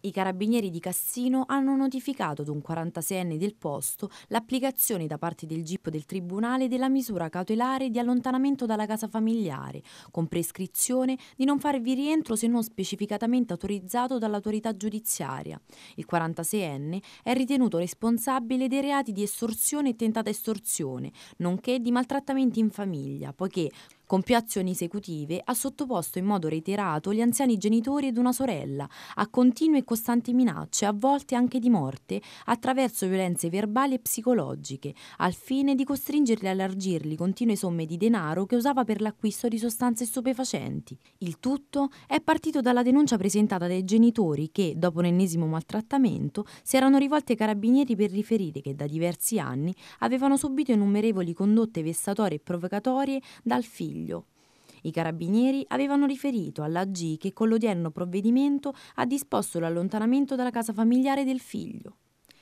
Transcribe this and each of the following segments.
I carabinieri di Cassino hanno notificato ad un 46enne del posto l'applicazione da parte del GIP del Tribunale della misura cautelare di allontanamento dalla casa familiare, con prescrizione di non farvi rientro se non specificatamente autorizzato dall'autorità giudiziaria. Il 46enne è ritenuto responsabile dei reati di estorsione e tentata estorsione, nonché di maltrattamenti in famiglia, poiché con più azioni esecutive ha sottoposto in modo reiterato gli anziani genitori ed una sorella a continue e costanti minacce, a volte anche di morte, attraverso violenze verbali e psicologiche, al fine di costringerli a allargirgli continue somme di denaro che usava per l'acquisto di sostanze stupefacenti. Il tutto è partito dalla denuncia presentata dai genitori che, dopo un ennesimo maltrattamento, si erano rivolti ai carabinieri per riferire che da diversi anni avevano subito innumerevoli condotte vessatorie e provocatorie dal figlio Giglio. I carabinieri avevano riferito alla G che con l'odierno provvedimento ha disposto l'allontanamento dalla casa familiare del figlio.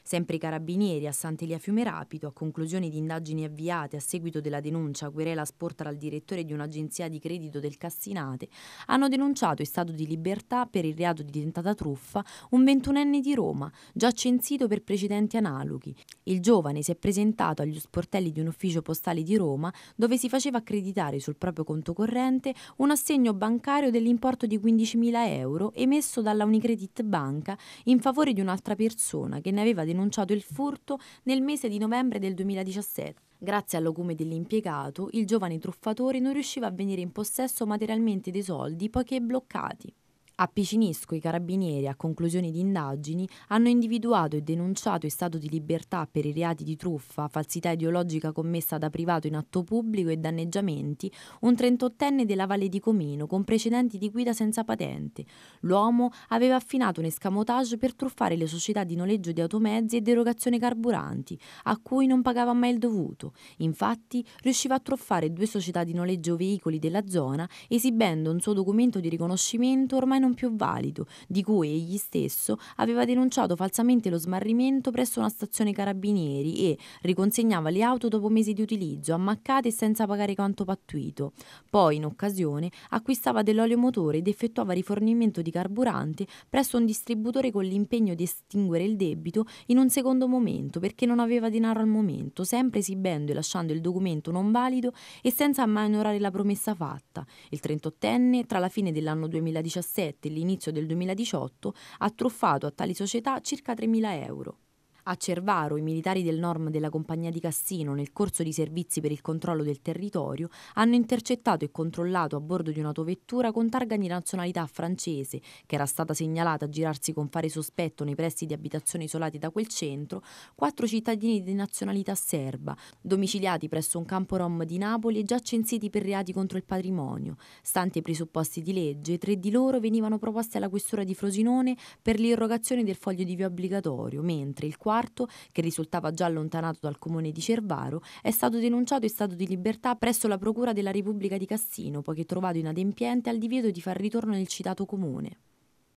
Sempre i carabinieri a Sant'Elia Fiume Rapido, a conclusione di indagini avviate a seguito della denuncia querela sporta dal direttore di un'agenzia di credito del Cassinate, hanno denunciato in stato di libertà per il reato di tentata truffa un ventunenne di Roma, già censito per precedenti analoghi. Il giovane si è presentato agli sportelli di un ufficio postale di Roma dove si faceva accreditare sul proprio conto corrente un assegno bancario dell'importo di 15.000 euro emesso dalla Unicredit Banca in favore di un'altra persona che ne aveva denunciato denunciato il furto nel mese di novembre del 2017. Grazie al locume dell'impiegato, il giovane truffatore non riusciva a venire in possesso materialmente dei soldi poiché bloccati. A Picinisco i carabinieri, a conclusione di indagini, hanno individuato e denunciato in stato di libertà per i reati di truffa, falsità ideologica commessa da privato in atto pubblico e danneggiamenti un 38enne della Valle di Comino con precedenti di guida senza patente. L'uomo aveva affinato un escamotage per truffare le società di noleggio di automezzi e derogazione carburanti, a cui non pagava mai il dovuto. Infatti, riusciva a truffare due società di noleggio veicoli della zona esibendo un suo documento di riconoscimento ormai non non più valido, di cui egli stesso aveva denunciato falsamente lo smarrimento presso una stazione carabinieri e riconsegnava le auto dopo mesi di utilizzo, ammaccate e senza pagare quanto pattuito. Poi, in occasione, acquistava dell'olio motore ed effettuava rifornimento di carburante presso un distributore con l'impegno di estinguere il debito in un secondo momento perché non aveva denaro al momento, sempre esibendo e lasciando il documento non valido e senza mai onorare la promessa fatta. Il 38enne, tra la fine dell'anno 2017 2007 e l'inizio del 2018 ha truffato a tali società circa 3.000 euro. A Cervaro i militari del NORM della compagnia di Cassino, nel corso di servizi per il controllo del territorio, hanno intercettato e controllato a bordo di un'autovettura con targa di nazionalità francese, che era stata segnalata a girarsi con fare sospetto nei pressi di abitazioni isolate da quel centro, quattro cittadini di nazionalità serba, domiciliati presso un campo rom di Napoli e già censiti per reati contro il patrimonio. Stanti i presupposti di legge, tre di loro venivano proposti alla questura di Frosinone per l'irrogazione del foglio di via obbligatorio, mentre il quadro IV, che risultava già allontanato dal comune di Cervaro, è stato denunciato in stato di libertà presso la Procura della Repubblica di Cassino, poiché trovato inadempiente al divieto di far ritorno nel citato comune.